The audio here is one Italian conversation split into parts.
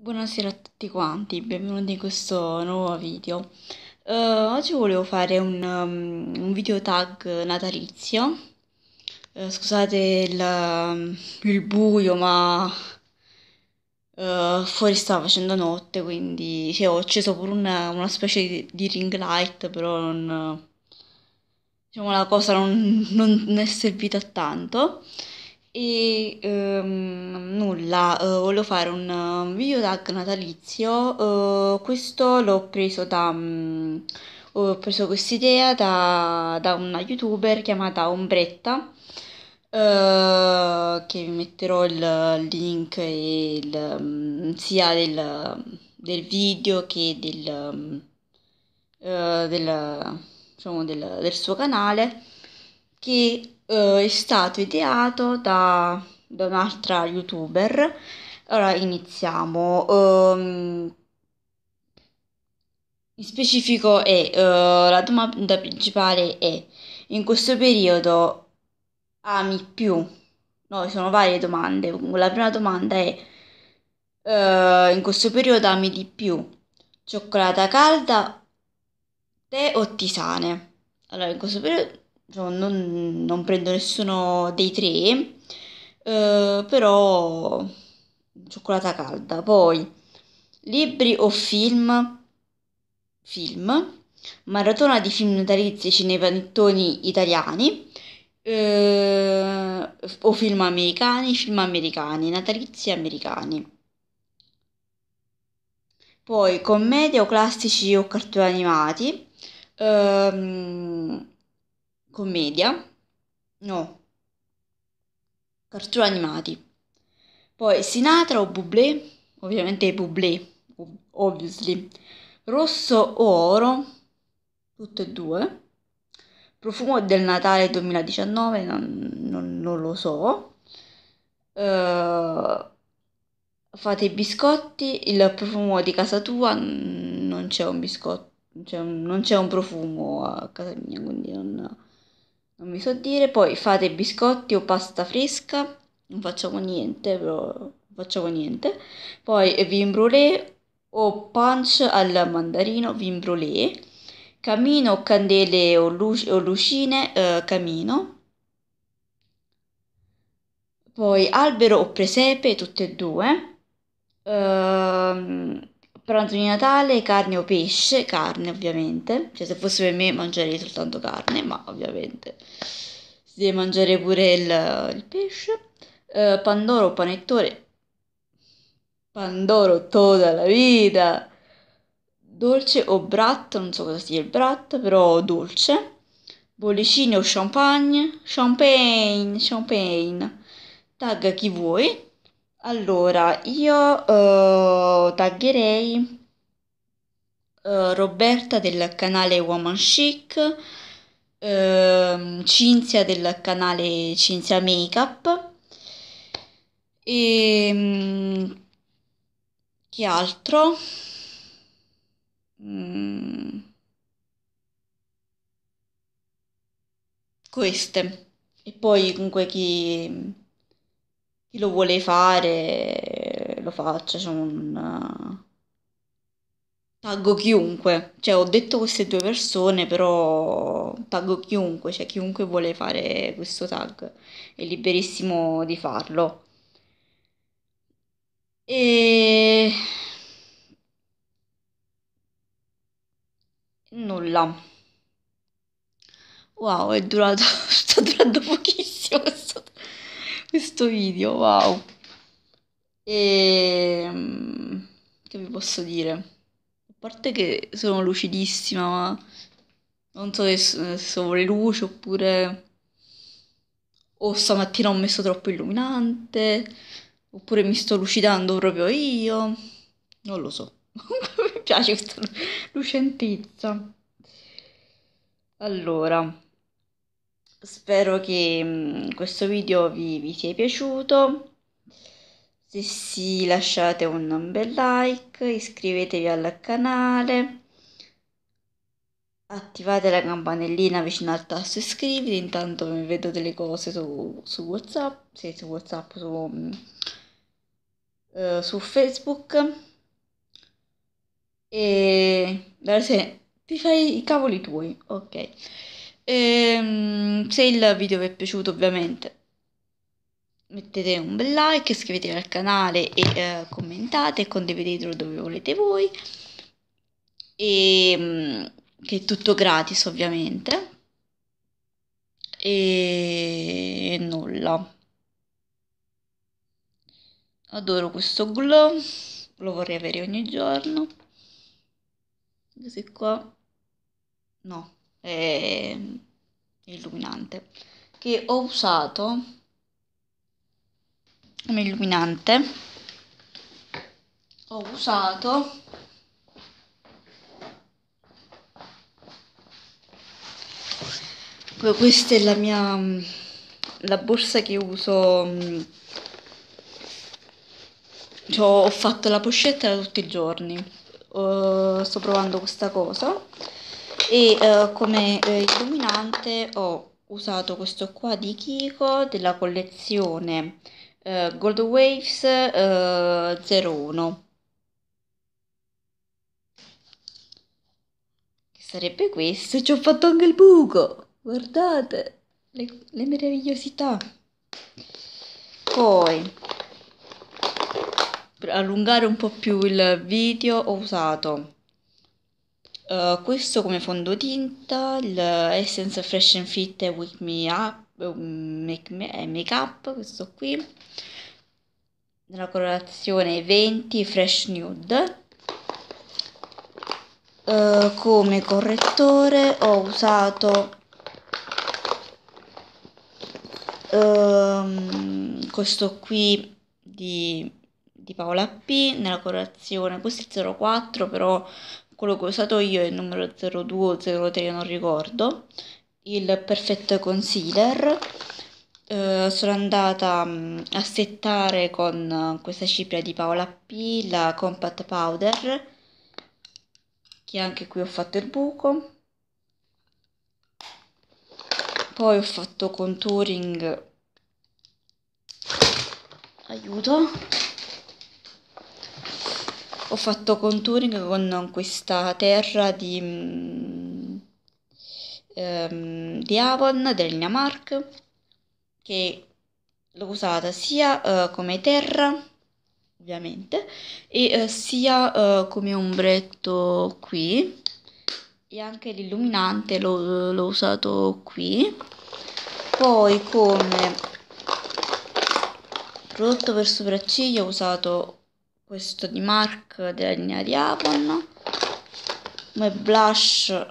Buonasera a tutti quanti, benvenuti in questo nuovo video. Uh, oggi volevo fare un, um, un video tag natalizio. Uh, scusate il, um, il, buio, ma uh, fuori stava facendo notte, quindi cioè, ho acceso pure una, una specie di, di, ring light, però non, diciamo, la cosa non, non è servita tanto. E ehm, nulla, eh, volevo fare un video tag natalizio. eh, questo l'ho preso da. mm, ho preso quest'idea da, da una youtuber chiamata Ombretta. eh, che vi metterò il link e il, mm, sia del, del video che del, mm, eh, del, diciamo, del- del suo canale che eh, è stato ideato da, da un'altra youtuber. Allora iniziamo. Um, in specifico è, uh, la domanda principale è, in questo periodo ami più? No, sono varie domande. La prima domanda è, uh, in questo periodo ami di più? Cioccolata calda, tè o tisane? Allora, in questo periodo cioè, non, non, prendo nessuno dei tre, eh, però cioccolata calda. Poi libri o film? Film. Maratona di film natalizi cinepanettoni italiani eh, o film americani, film americani, natalizi americani. Poi commedia o classici o cartoni animati. Ehm, commedia, no, cartoni animati. Poi Sinatra o Bublé, ovviamente Bublé, obviously. Rosso o Oro, tutte e due. Profumo del Natale 2019, non, non, non lo so. Uh, fate i biscotti, il profumo di casa tua, non c'è un biscotto, c'è un, non c'è un profumo a casa mia, quindi non non mi so dire, poi fate biscotti o pasta fresca, non facciamo niente, però facciamo niente. Poi vin brûlé o punch al mandarino, vin brûlé, camino, candele o, luci, o lucine, eh, camino. Poi albero o presepe, tutte e due. Ehm, pranzo di Natale, carne o pesce, carne ovviamente, cioè se fosse per me mangerei soltanto carne, ma ovviamente si deve mangiare pure il, il pesce, uh, pandoro panettone, pandoro tutta la vita, dolce o brat, non so cosa sia il brat, però dolce, bollicini o champagne, champagne, champagne, tag chi vuoi, allora, io eh, taggherei eh, Roberta del canale Woman Chic, eh, Cinzia del canale Cinzia Makeup e ehm, chi altro? Mm, queste e poi comunque chi chi lo vuole fare lo faccia, cioè un Taggo chiunque, cioè ho detto queste due persone, però taggo chiunque, cioè chiunque vuole fare questo tag è liberissimo di farlo. E nulla. Wow, è durato, sta durando pochissimo questo video, wow. E ehm, che vi posso dire? A parte che sono lucidissima, ma non so se sono le luci oppure o stamattina ho messo troppo illuminante, oppure mi sto lucidando proprio io. Non lo so. mi piace questa lucentezza. Allora, spero che mm, questo video vi, vi sia piaciuto. Se sì, lasciate un bel like, iscrivetevi al canale, attivate la campanellina vicino al tasto iscriviti, intanto vi vedo delle cose su, su Whatsapp, sì, su Whatsapp, su, mm, eh, su Facebook. E se ti fai i cavoli tuoi, ok. Ehm, se il video vi è piaciuto ovviamente mettete un bel like, iscrivetevi al canale e eh, commentate, condividetelo dove volete voi. E, ehm, che è tutto gratis ovviamente. E nulla. Adoro questo glow, lo vorrei avere ogni giorno. Così qua. No e illuminante che ho usato come illuminante ho usato questa è la mia la borsa che uso mm, cioè, ho fatto la pochetta tutti i giorni uh, sto provando questa cosa e eh, come eh, illuminante ho usato questo qua di Kiko della collezione eh, Gold Waves eh, 01 che sarebbe questo ci ho fatto anche il buco guardate le, le meravigliosità poi per allungare un po' più il video ho usato eh, questo come fondotinta, il Essence Fresh and Fit e Wake Me Up, um, make, me, eh, make Up, questo qui, nella colorazione 20 Fresh Nude. Uh, come correttore ho usato um, questo qui di, di Paola P nella colorazione questo è il 04 però quello che ho usato io è il numero 02 o 03, non ricordo, il Perfect Concealer. Eh, sono andata mm, a settare con questa cipria di Paola P, la Compact Powder, che anche qui ho fatto il buco. Poi ho fatto contouring, aiuto, ho fatto contouring con questa terra di, um, di Avon del Dinamarca che l'ho usata sia uh, come terra ovviamente e uh, sia uh, come ombretto qui e anche l'illuminante l'ho usato qui poi come prodotto per sopracciglia ho usato questo di Mark della linea di Avon, come blush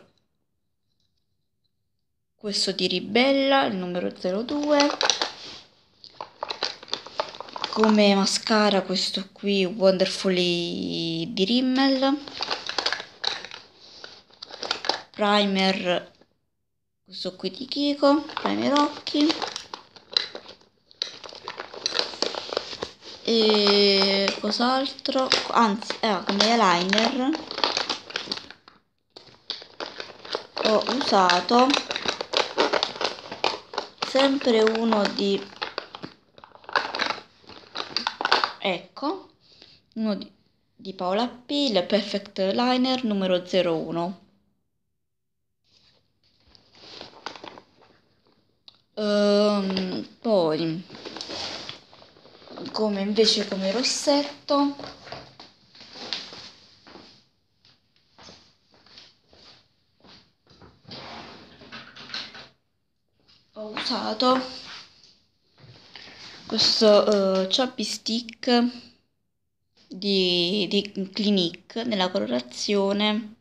questo di Ribella, il numero 02, come mascara questo qui Wonderfully di Rimmel, primer questo qui di Kiko, primer occhi, e cos'altro anzi eh, come eyeliner ho usato sempre uno di ecco uno di, di Paola P il Perfect Liner numero 01 um, ehm, poi come invece come rossetto ho usato questo uh, eh, choppy stick di, di, Clinique nella colorazione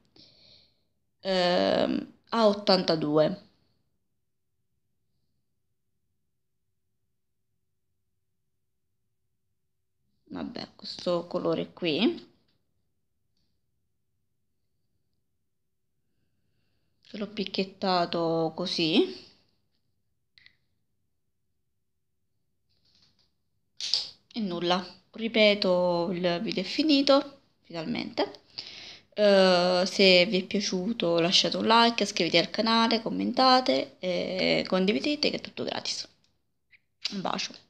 uh, ehm, A82 questo colore qui l'ho picchettato così e nulla ripeto il video è finito finalmente uh, se vi è piaciuto lasciate un like iscrivetevi al canale commentate e condividete che è tutto gratis un bacio